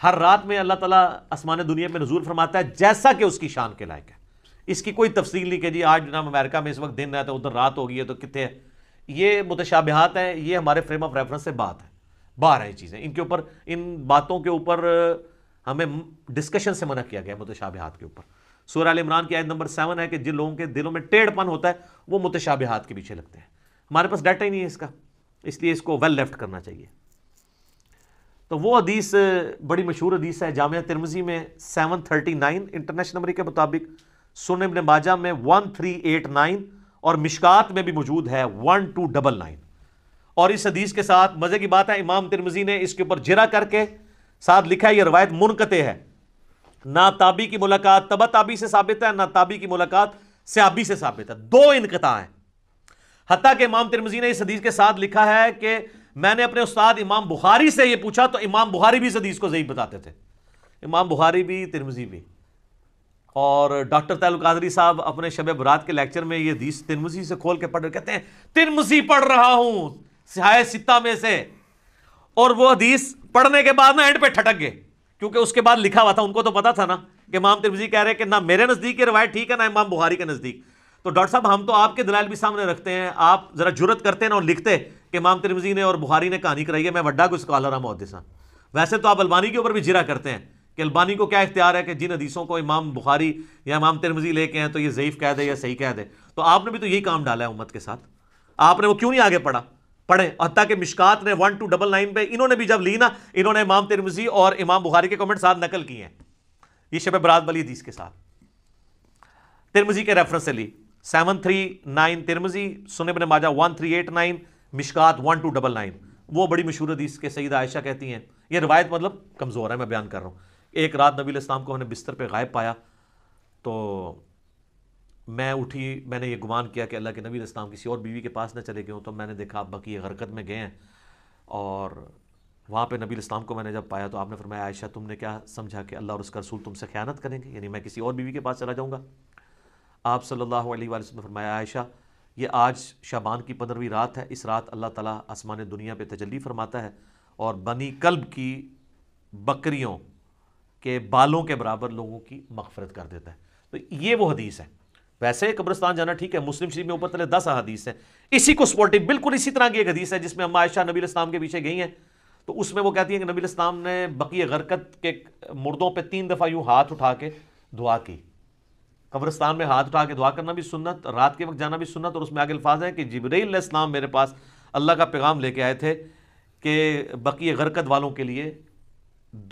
हर रात में अल्लाह ताला आसमान दुनिया में नजूर फरमाता है जैसा कि उसकी शान के लायक है इसकी कोई तफसील नहीं कि जी आज जनाब अमेरिका में इस वक्त दिन है तो उधर रात होगी है तो कितने है ये मुतशाबहत हैं ये हमारे फ्रेम ऑफ रेफरेंस से बात है बाहर है चीज़ें इनके ऊपर इन बातों के ऊपर हमें डिस्कशन से मना किया गया मुतशाबहत के ऊपर सूर आल इमरान की आयत नंबर सेवन है कि जिन लोगों के दिलों में टेढ़पन होता है वो मुतशाबिहात के पीछे लगते हैं हमारे पास डाटा ही नहीं है इसका इसलिए इसको वेल लेफ्ट करना चाहिए तो वो हदीस बड़ी मशहूर हदीस है जामिया तिरमजी में 739 इंटरनेशनल नंबर के मुताबिक सुन इबन बाजा में 1389 और मिशकात में भी मौजूद है 1299 और इस हदीस के साथ मज़े की बात है इमाम तिरमजी ने इसके ऊपर जिरा करके साथ लिखा है यह रवायत मुनकते है ताबी की मुलाकात ताबी से साबित है ना ताबी की मुलाकात सयाबी से साबित है दो इनकता हैं हती के इमाम तिरमजी ने इस हदीस के साथ लिखा है कि मैंने अपने उस्ताद इमाम बुखारी से यह पूछा तो इमाम बुखारी भी इस हदीस को जही बताते थे इमाम बुखारी भी तिरमजी भी और डॉक्टर तालुक कादरी साहब अपने शब बरात के लेक्चर में ये हदीस तिरमजी से खोल के पढ़ कहते हैं तिरमजी पढ़ रहा हूँ सिहाय सित्ता में से और वो हदीस पढ़ने के बाद ना एंड पे ठटक गए क्योंकि उसके बाद लिखा हुआ था उनको तो पता था ना कि इमाम तिरमिजी कह रहे हैं कि ना मेरे नज़दीक की रवायत ठीक है ना इमाम बुखारी के नज़दीक तो डॉक्टर साहब हम तो आपके दलाल भी सामने रखते हैं आप ज़रा जरूरत करते हैं ना और लिखते कि इमाम तिरमिजी ने और बुखारी ने कहानी कराई है मैं वड्डा को स्कॉलर हम अहदसा वैसे तो आप अलबानी के ऊपर भी जिरा करते हैं कि अल्बानी को क्या इख्तियार है कि जिन हदीसों को इमाम बुखारी या इमाम तिरमिजी लेके हैं तो ये ज़यीफ़ कह दे या सही कह दे तो आपने भी तो यही काम डाला है उम्मत के साथ आपने वो क्यों नहीं आगे पढ़ा पढ़ें हत्या के मिशकात ने वन टू डबल नाइन पे इन्होंने भी जब ली ना इन्होंने इमाम तिरमजी और इमाम बुखारी के कमेंट साथ नकल किए हैं ये शब बरात बली हदीस के साथ तिरमजी के रेफरेंस से ली सेवन थ्री नाइन तिरमजी सुने बने माजा वन थ्री एट नाइन मिशकात वन टू डबल नाइन वो बड़ी मशहूर हदीस के सईद आयशा कहती हैं ये रवायत मतलब कमज़ोर है मैं बयान कर रहा हूँ एक रात नबी इस्लाम को हमने बिस्तर पर गायब पाया तो मैं उठी मैंने ये गुमान किया कि अल्लाह के नबी इस्लाम किसी और बीवी के पास ना चले गए हों तो मैंने देखा आप बाकी हरकत में गए हैं और वहाँ पे नबी इस्लाम को मैंने जब पाया तो आपने फरमाया आयशा तुमने क्या समझा कि अल्लाह और उसका रसूल तुमसे ख्यानत करेंगे यानी मैं किसी और बीवी के पास चला जाऊँगा आप सल्लल्लाहु अलैहि ने फरमाया आयशा ये आज शाबान की पंद्रहवीं रात है इस रात अल्लाह ताला आसमान दुनिया पे तजली फरमाता है और बनी कल्ब की बकरियों के बालों के बराबर लोगों की मफफरत कर देता है तो ये वो हदीस है वैसे कब्रिस्तान जाना ठीक है मुस्लिम शरीफ में ऊपर तले दस अदीस हैं इसी को सपोर्टिव बिल्कुल इसी तरह की एक हदीस है जिसमें अम्मा आयशा नबी इस्लाम के पीछे गई हैं तो उसमें वो कहती हैं कि नबी इस्लाम ने बकी गरकत के मुर्दों पर तीन दफ़ा यूँ हाथ उठा के दुआ की कब्रस्तान में हाथ उठा के दुआ करना भी सुनत रात के वक्त जाना भी सुनत और उसमें आगे अल्फाज हैं कि जबरीलाम मेरे पास अल्लाह का पैगाम लेके आए थे कि बकी गरकत वालों के लिए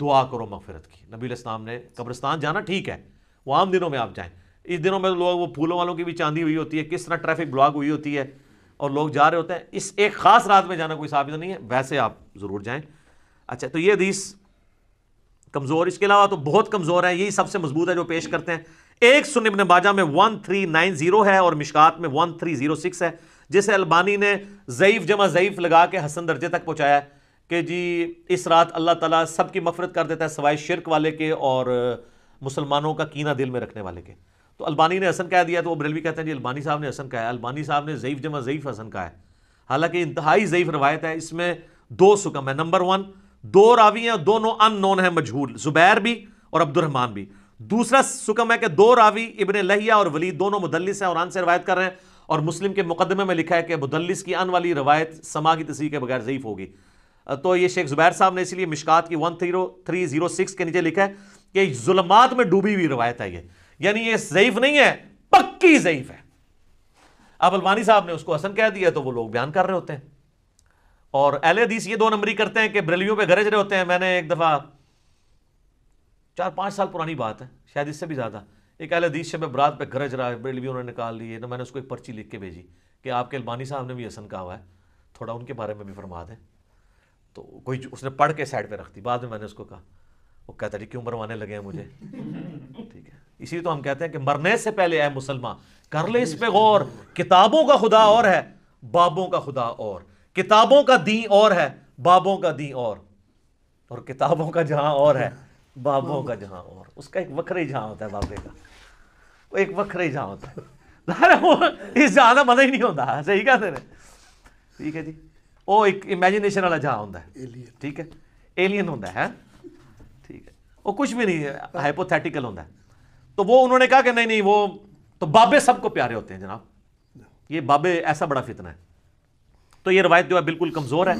दुआ करो मफफरत की नबी इस्लाम ने कब्रस्तान जाना ठीक है वो आम दिनों में आप जाएँ इस दिनों में लोग वो फूलों वालों की भी चांदी हुई होती है किस तरह ट्रैफिक ब्लॉक हुई होती है और लोग जा रहे होते हैं इस एक ख़ास रात में जाना कोई साबित नहीं है वैसे आप ज़रूर जाए अच्छा तो ये हदीस कमज़ोर इसके अलावा तो बहुत कमज़ोर है यही सबसे मजबूत है जो पेश करते हैं एक सुन इबन बाजा में वन थ्री नाइन जीरो है और मिशकात में वन थ्री जीरो सिक्स है जिसे अलबानी ने ज़यीफ़ जमा ज़यीफ़ लगा के हसन दर्जे तक पहुँचाया कि जी इस रात अल्लाह ताला सबकी मफरत कर देता है सवाए शिरक वाले के और मुसलमानों का कीना दिल में रखने वाले के तो अल्बानी ने हसन कह दिया तो वो बरेलवी कहते हैं जी अल्बानी साहब ने हसन कहा है अल्बानी साहब ने ज़यीफ़ जमा ज़यीफ़ हसन कहा है हालांकि इंतहाई ज़यीफ़ रवायत है इसमें दो सुकम है नंबर वन दो रावी हैं दोनों अन नोन है मजहूल जुबैर भी और अब्दुलरहमान भी दूसरा सुकम है कि दो रावी इबन लहिया और वली दोनों मुदलिस हैं और अन से रवायत कर रहे हैं और मुस्लिम के मुकदमे में लिखा है कि मुदलिस की अन वाली रवायत समा की तस्वीर के बगैर ज़यीफ़ होगी तो ये शेख जुबैर साहब ने इसलिए मिशकात की वन थ्री जीरो सिक्स के नीचे लिखा है कि जुलमात में डूबी हुई रवायत है ये यानी ये जयीफ नहीं है पक्की जयीफ है अब अलमानी साहब ने उसको हसन कह दिया तो वो लोग बयान कर रहे होते हैं और एल एदीस ये दो नंबरी करते हैं कि बरेलियों पे गरज रहे होते हैं मैंने एक दफ़ा चार पाँच साल पुरानी बात है शायद इससे भी ज़्यादा एक अहल से शब बरात पे गरज रहा है बरेलवी उन्होंने निकाल ली है तो मैंने उसको एक पर्ची लिख के भेजी कि आपके अलमानी साहब ने भी हसन कहा हुआ है थोड़ा उनके बारे में भी फरमा दें तो कोई उसने पढ़ के साइड पर रख दी बाद में मैंने उसको कहा वो कहता जी क्यों मरवाने लगे हैं मुझे [LAUGHS] ठीक है इसीलिए तो हम कहते हैं कि मरने से पहले आए मुसलमान कर ले इस पर गौर किताबों का खुदा और है बाबों का खुदा और किताबों का दी और है बाबों का दी और और किताबों का जहां और है बाबों का जहां और उसका एक वक्र ही जहां होता है बाबे का वो एक वक्र ही जहां होता है [LAUGHS] वो इस जहां का मजा ही नहीं होता सही कहते हैं ठीक है जी ਉਹ ਇੱਕ ਇਮੇਜਿਨੇਸ਼ਨ ਵਾਲਾ ਜਹਾਨ ਹੁੰਦਾ ठीक है एलियन ਏਲੀਅਨ ਹੁੰਦਾ ਹੈ ਠੀਕ ਹੈ ਉਹ ਕੁਝ ਵੀ ਨਹੀਂ ਹਾਈਪੋਥੈਟੀਕਲ ਹੁੰਦਾ ਹੈ तो वो उन्होंने कहा कि नहीं नहीं वो तो बाबे सबको प्यारे होते हैं जनाब ये बाबे ऐसा बड़ा फितना है तो ये रवायत जो है बिल्कुल कमज़ोर है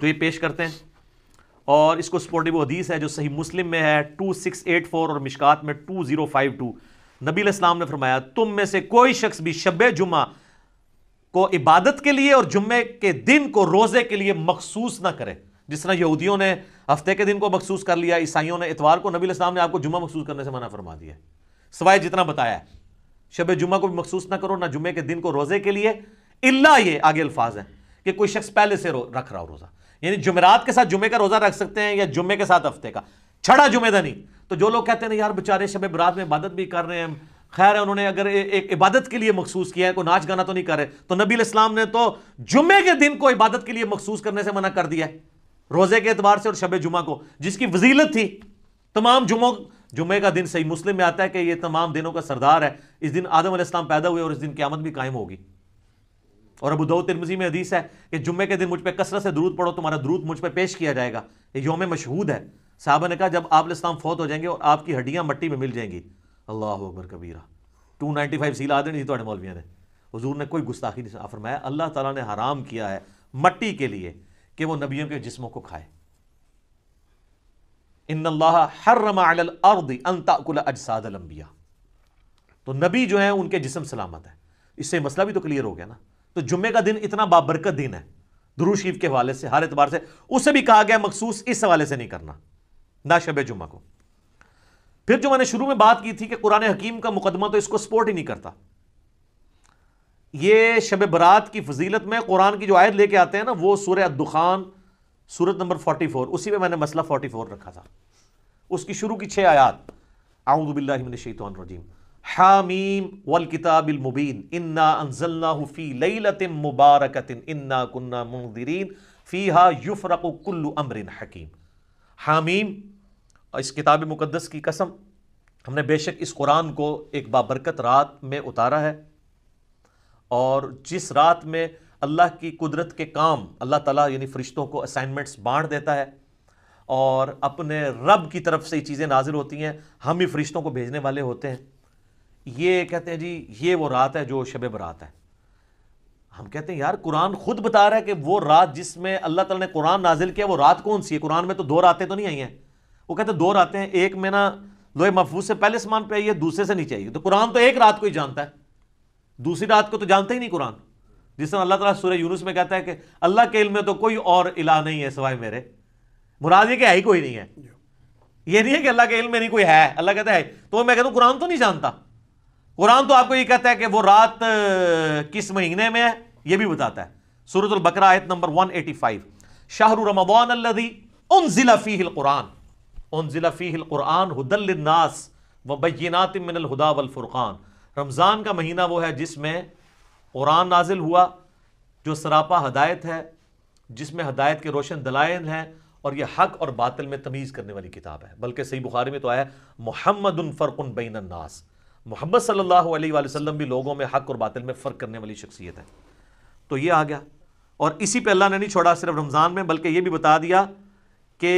तो ये पेश करते हैं और इसको सपोर्टिव हदीस है जो सही मुस्लिम में है टू सिक्स एट फोर और मिशकात में टू जीरो फाइव टू नबी इस्लाम ने फरमाया तुम में से कोई शख्स भी शब जुमा को इबादत के लिए और जुम्मे के दिन को रोज़े के लिए मखसूस ना करे जिस तरह यहूदियों ने हफ्ते के दिन को मखसूस कर लिया ईसाइयों ने इतवार को नबी इस्लाम ने आपको जुम्मा मखसूस करने से मना फरमा दिया सवाए जितना बताया शब जुमा को भी मखसूस ना करो ना जुमे के दिन को रोजे के लिए इल्ला ये आगे अल्फाज हैं कि कोई शख्स पहले से रख रहा हो रोजा यानी जुमेरात के साथ जुमे का रोजा रख सकते हैं या जुमे के साथ हफ्ते का छड़ा जुमे जुमेदनी तो जो लोग कहते हैं यार बेचारे शब बरात में इबादत भी कर रहे हैं खैर है उन्होंने अगर ए, एक इबादत के लिए मखसूस किया है कोई नाच गाना तो नहीं करे तो नबी इस्लाम ने तो जुमे के दिन को इबादत के लिए मखसूस करने से मना कर दिया है रोजे के एतबार से और शब जुमा को जिसकी वजीलत थी तमाम जुमों जुमे का दिन सही मुस्लिम में आता है कि ये तमाम दिनों का सरदार है इस दिन आदम आदम पैदा हुए और इस दिन क्यामत भी कायम होगी और अबू दाऊद तिरमजी में हदीस है कि जुम्मे के दिन मुझ पर कसरत से दरूद पढ़ो तुम्हारा दूध मुझ पर पेश किया जाएगा ये योम मशहूद है साहबा ने कहा जब आप इस्लाम फौत हो जाएंगे और आपकी हड्डियाँ मट्टी में मिल जाएंगी अल्लाह अकबर कबीरा टू नाइनटी फाइव सीला नहीं थोड़े मौलविया ने हजूर ने कोई गुस्ताखी नहीं फरमाया अल्लाह ताला ने हराम किया है मट्टी के लिए कि वो नबियों के जिस्मों को खाए अजसादिया तो नबी जो है उनके जिसम सलामत है इससे मसला भी तो क्लियर हो गया ना तो जुम्मे का दिन इतना बाबरकत दिन है दुरू शरीफ के हवाले से हर एतबार से उसे भी कहा गया मखसूस इस हवाले से नहीं करना ना शब जुम्मा को फिर जो मैंने शुरू में बात की थी कि कुरान हकीम का मुकदमा तो इसको सपोर्ट ही नहीं करता ये शब बरात की फजीलत में कुरान की जो आयत लेके आते हैं ना वो सूर्य दुखान सूरत नंबर 44 उसी में मैंने मसला 44 रखा था उसकी शुरू की छह आयात आउदबिल्लाशैतरजीम हामीम वल किताबिल मुबीन इन्ना अनजल्ला फ़ी लैलतिन मुबारकतिन इन्ना कुन्ना मुनदिरीन फ़ीहा युफ़रक कुल्लु अमरिन हकीम हामीम इस किताब मुक़दस की कसम हमने बेशक इस कुरान को एक बाबरकत रात में उतारा है और जिस रात में अल्लाह की कुदरत के काम अल्लाह ताला यानी फ़रिश्तों को असाइनमेंट्स बांट देता है और अपने रब की तरफ से ये चीज़ें नाजिल होती हैं हम ही फ़रिश्तों को भेजने वाले होते हैं ये कहते हैं जी ये वो रात है जो शब बरात है हम कहते हैं यार कुरान खुद बता रहा है कि वो रात जिसमें अल्लाह ताला ने कुरान नाजिल किया वो रात कौन सी है कुरान में तो दो रातें तो नहीं आई हैं वो कहते हैं दो रातें हैं एक में ना लोहे महफूज से पहले समान पे आई है दूसरे से नहीं चाहिए तो कुरान तो एक रात को ही जानता है दूसरी रात को तो जानता ही नहीं कुरान जिस तरह अल्लाह ताला सूर्य यूनुस में कहता है कि अल्लाह के इल में तो कोई और इला नहीं है सवाए मेरे मुराद ये कि है ही कोई नहीं है ये नहीं है कि अल्लाह के इल में नहीं कोई है अल्लाह कहता है तो मैं कहता हूँ कुरान तो नहीं जानता कुरान तो आपको ये कहता है कि वो रात किस महीने में है ये भी बताता है सूरत बकरा आयत नंबर वन एटी फाइव अल्लदी उन जिला फ़ीहिल कुरान उन जिला फ़ीहिल कुरान हुदल्लनास व बैनातिमिनहुदा रमज़ान का महीना वो है जिसमें कुरान नाजिल हुआ जो सरापा हदायत है जिसमें हदायत के रोशन दलायल हैं और यह हक और बातिल में तमीज़ करने वाली किताब है बल्कि सही बुखारी में तो आया मोहम्मद फ़र्क उन बैन नास मोहम्मद सल्लल्लाहु अलैहि वसल्लम भी लोगों में हक और बातिल में फ़र्क करने वाली शख्सियत है तो ये आ गया और इसी पे अल्लाह ने नहीं छोड़ा सिर्फ रमज़ान में बल्कि ये भी बता दिया कि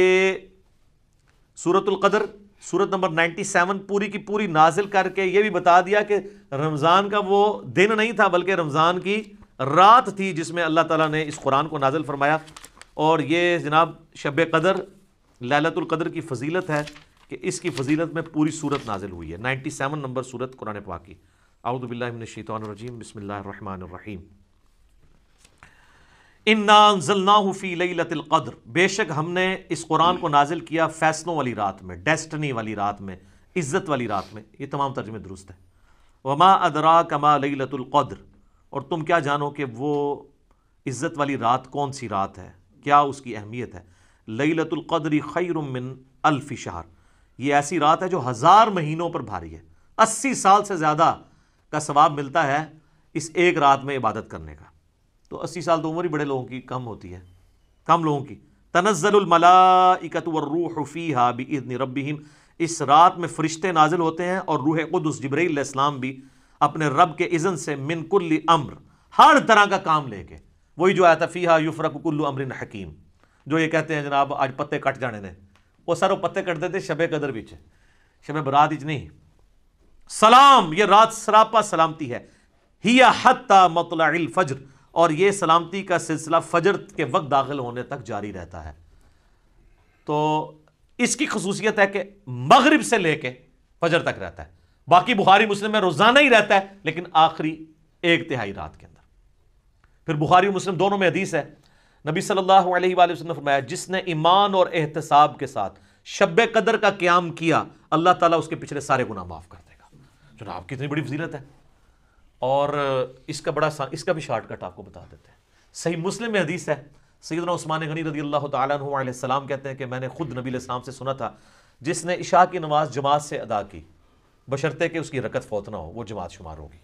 सूरतुल्क़दर सूरत नंबर 97 पूरी की पूरी नाजिल करके ये भी बता दिया कि रमज़ान का वो दिन नहीं था बल्कि रमज़ान की रात थी जिसमें अल्लाह ताला ने इस कुरान को नाजिल फरमाया और ये जनाब शब कदर लैलतुल्कदर की फजीलत है कि इसकी फजीलत में पूरी सूरत नाजिल हुई है नाइन्टी सेवन नंबर सूरत कुरान पाकि की आउदबिल्लिमिनशीतरजीम बसमिल्लर लतिल लतिलक़द्र बेशक हमने इस कुरान को नाजिल किया फैसलों वाली रात में डेस्टनी वाली रात में इज़्ज़त वाली रात में ये तमाम तर्जमे दुरुस्त हैं वमा अदरा कमा लई लतिलक़द्र और तुम क्या जानो कि वो इज़्ज़त वाली रात कौन सी रात है क्या उसकी अहमियत है लतिलक़द्री खैरमिन अल्फ़ शहर ये ऐसी रात है जो हज़ार महीनों पर भारी है अस्सी साल से ज़्यादा का सवाब मिलता है इस एक रात में इबादत करने का तो अस्सी साल तो उम्र ही बड़े लोगों की कम होती है कम लोगों की तनज़लमलाकतरूफ़ी इतनी रबीम इस रात में फ़रिश्ते नाजिल होते हैं और रूह कुदस जबरीसम भी अपने रब के इज़न से मिनकुल्ल अम्र हर तरह का काम लेके वही जो आया था फ़ी हा युफ़रकुल्लु अमरिन हकीम जो ये कहते हैं जनाब आज पत्ते कट जाने दें वो सर वो पत्ते कट देते शब कदर बिच शब बरात इच नहीं सलाम ये रात सरापा सलामती है ही हत्ता मतला और ये सलामती का सिलसिला फजर के वक्त दाखिल होने तक जारी रहता है तो इसकी खसूसियत है कि मगरब से लेके फजर तक रहता है बाकी बुखारी मुस्लिम में रोज़ाना ही रहता है लेकिन आखिरी एक तिहाई रात के अंदर फिर बुखारी मुस्लिम दोनों में हदीस है नबी सल्लल्लाहु अलैहि वसल्लम ने फरमाया जिसने ईमान और एहतसाब के साथ शब कदर का क्याम किया अल्लाह ताला उसके पिछले सारे गुनाह माफ़ कर देगा चुनाव कितनी बड़ी फजीलत है और इसका बड़ा सा इसका भी शॉर्टकट आपको बता देते हैं सही मुस्लिम में हदीस है सैदना उस्मान गनी रदी अल्लाह तसलाम कहते हैं कि मैंने खुद नबी इस्लाम से सुना था जिसने इशा की नमाज जमात से अदा की बशरते कि उसकी रकत फौत ना हो वो जमात शुमार होगी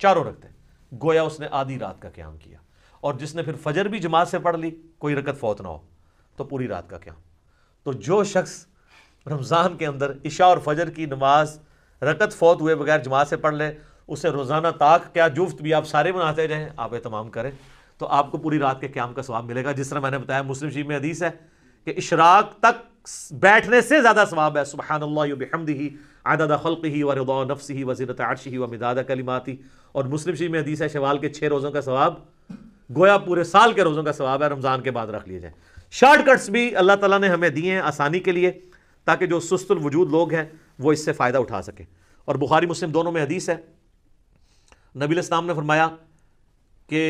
चारों रखते गोया उसने आधी रात का क्याम किया और जिसने फिर फजर भी जमात से पढ़ ली कोई रकत फोत ना हो तो पूरी रात का क्याम तो जो शख्स रमज़ान के अंदर इशा और फजर की नमाज रकत फोत हुए बगैर जमात से पढ़ ले उसे रोज़ाना ताक क्या जुफ्त भी आप सारे बनाते रहें आप एहतमाम करें तो आपको पूरी रात के क्याम का स्वाब मिलेगा जिस तरह मैंने बताया मुस्लिम शीफ में हदीस है कि इशराक तक बैठने से ज़्यादा स्वाब है सुबहानल्लाबहमद ही आदादा खल्क ही रदा नफ्स ही वजीरत आरशी ही व मिदादा कलिमाती और मुस्लिम शीफ में हदीस है शवाल के छः रोज़ों का स्वाब गोया पूरे साल के रोज़ों का स्वाब है रमज़ान के बाद रख लिए जाए शॉर्टकट्स भी अल्लाह ताला ने हमें दिए हैं आसानी के लिए ताकि जो सुस्तुल वजूद लोग हैं वो इससे फ़ायदा उठा सकें और बुखारी मुस्लिम दोनों में हदीस है नबी इस्लाम ने फरमाया कि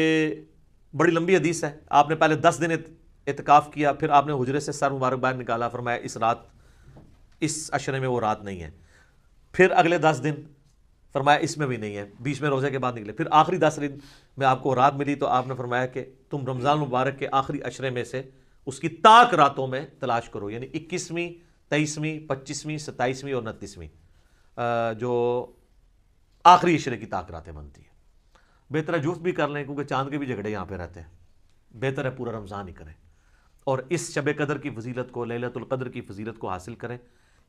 बड़ी लंबी हदीस है आपने पहले दस दिन इतकाफ़ किया फिर आपने हजरे से सर मुबारक बाहर निकाला फरमाया इस रात इस अशरे में वो रात नहीं है फिर अगले दस दिन फरमाया इसमें भी नहीं है बीच में रोज़े के बाद निकले फिर आखिरी दस दिन में आपको रात मिली तो आपने फरमाया कि तुम रमज़ान मुबारक के आखिरी अशरे में से उसकी ताक रातों में तलाश करो यानी इक्कीसवीं तेईसवीं पच्चीसवीं सत्ताईसवीं और उनतीसवीं जो आखिरी इशरे की ताक रातें बनती है बेहतर है जूस भी कर लें क्योंकि चांद के भी झगड़े यहाँ पे रहते हैं बेहतर है पूरा रमज़ान ही करें और इस शब कदर की फजीलत को ललतुल्क़दर की फजीलत को हासिल करें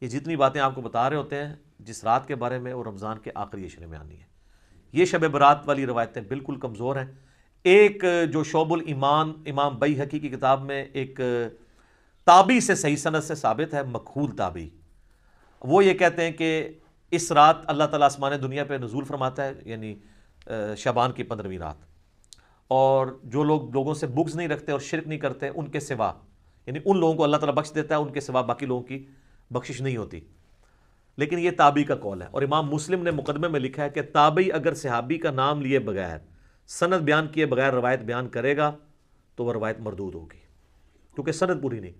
ये जितनी बातें आपको बता रहे होते हैं जिस रात के बारे में और रमज़ान के आखिरी इशरे में आनी है ये शब बरात वाली रवायतें बिल्कुल कमज़ोर हैं एक जो शोबुल ईमान इमाम बई हकी की किताब में एक ताबी से सही सनत से साबित है मखूल ताबी वो ये कहते हैं कि इस रात अल्लाह ताला आसमान दुनिया पे नजूल फरमाता है यानी शबान की पंद्रहवीं रात और जो लोग लोगों से बुक्स नहीं रखते और शिरक नहीं करते उनके सिवा यानी उन लोगों को अल्लाह ताला बख्श देता है उनके सिवा बाकी लोगों की बख्शिश नहीं होती लेकिन ये ताबी का कौल है और इमाम मुस्लिम ने मुकदमे में लिखा है कि ताबी अगर सिहाबी का नाम लिए बगैर सनत बयान किए बगैर रवायत बयान करेगा तो वह रवायत मरदूद होगी क्योंकि सनत पूरी नहीं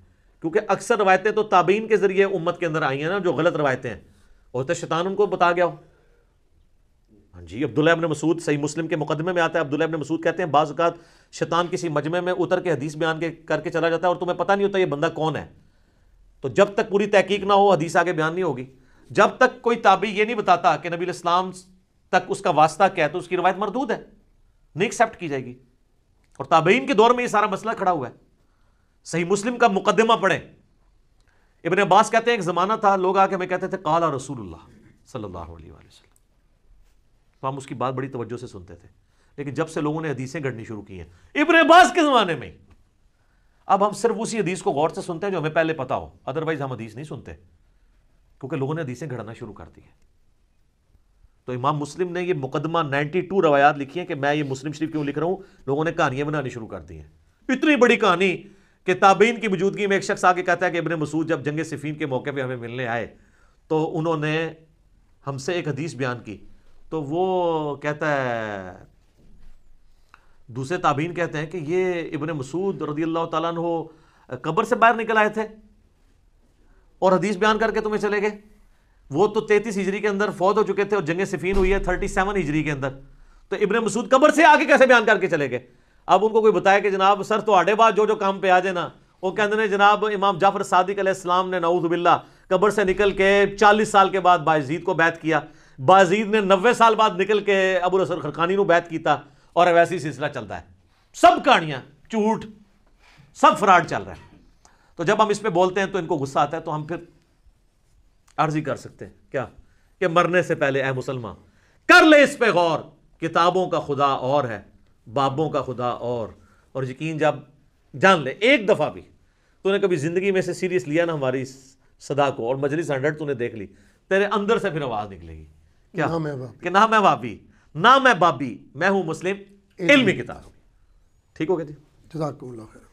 क्योंकि अक्सर रवायतें तो ताबीन के ज़रिए उम्मत के अंदर आई हैं ना जो गलत रवायतें हैं और तो शैतान उनको बता गया हो हाँ जी अब्दुल्ला अबन मसूद सही मुस्लिम के मुकदमे में आता है अब्दुल्ला अबन मसूद कहते हैं बाज़ात शैतान किसी मजमे में उतर के हदीस बयान के करके चला जाता है और तुम्हें पता नहीं होता ये बंदा कौन है तो जब तक पूरी तहकीक ना हो हदीस आगे बयान नहीं होगी जब तक कोई ताबी ये नहीं बताता कि नबी इस्लाम तक उसका वास्ता क्या है तो उसकी रवायत मरदूद है नहीं एक्सेप्ट की जाएगी और ताबीन के दौर में ये सारा मसला खड़ा हुआ है सही मुस्लिम का मुकदमा पड़े इबन अब्बास कहते हैं एक ज़माना था लोग आके हमें कहते थे काला रसूलुल्लाह सल्लल्लाहु अलैहि वसल्लम तो हम उसकी बात बड़ी तवज्जो से सुनते थे लेकिन जब से लोगों ने हदीसें गढ़नी शुरू की हैं इबन अब्बास के ज़माने में अब हम सिर्फ उसी हदीस को गौर से सुनते हैं जो हमें पहले पता हो अदरवाइज हम हदीस नहीं सुनते क्योंकि लोगों ने हदीसें गढ़ना शुरू कर दी है तो इमाम मुस्लिम ने ये मुकदमा 92 रवायात लिखी है कि मैं ये मुस्लिम शरीफ क्यों लिख रहा हूं लोगों ने कहानियां बनानी शुरू कर दी हैं इतनी बड़ी कहानी कि ताबीन की मौजूदगी में एक शख्स आके कहता है कि इबन मसूद जब जंग सिफीन के मौके पर हमें मिलने आए तो उन्होंने हमसे एक हदीस बयान की तो वो कहता है दूसरे ताबीन कहते हैं कि ये इबन मसूद रदी अल्लाह तु कब्र से बाहर निकल आए थे और हदीस बयान करके तुम्हें चले गए वो तो तैतीस हिजरी के अंदर फौत हो चुके थे और जंग सिफीन हुई है थर्टी सेवन हिजरी के अंदर तो इबन मसूद कब्र से आके कैसे बयान करके चले गए अब उनको कोई बताया कि जनाब सर थोड़े बाद जो जो काम पे आ जाए ना वो कहते हैं जनाब इमाम जाफर सादिक अलैहिस्सलाम ने नऊदबिल्ला कब्र से निकल के चालीस साल के बाद बाजीद को बैत किया बाजीद ने नब्बे साल बाद निकल के अबुल असर खरखानी बैत किया और अब ऐसी सिलसिला चलता है सब कहानियाँ झूठ सब फ्रॉड चल रहा है तो जब हम इस पर बोलते हैं तो इनको गुस्सा आता है तो हम फिर अर्जी कर सकते हैं क्या कि मरने से पहले ए मुसलमान कर ले इस पर गौर किताबों का खुदा और है बाबों का खुदा और और यकीन जब जान ले एक दफ़ा भी तूने कभी ज़िंदगी में से सीरियस लिया ना हमारी सदा को और मजलिस हंड्रेड तूने देख ली तेरे अंदर से फिर आवाज़ निकलेगी क्या ना मैं बाबी ना मैं बाबी ना मैं बाबी मैं हूँ मुस्लिम इल्मी किताब ठीक हो गया जी जजाकुल्ला खैर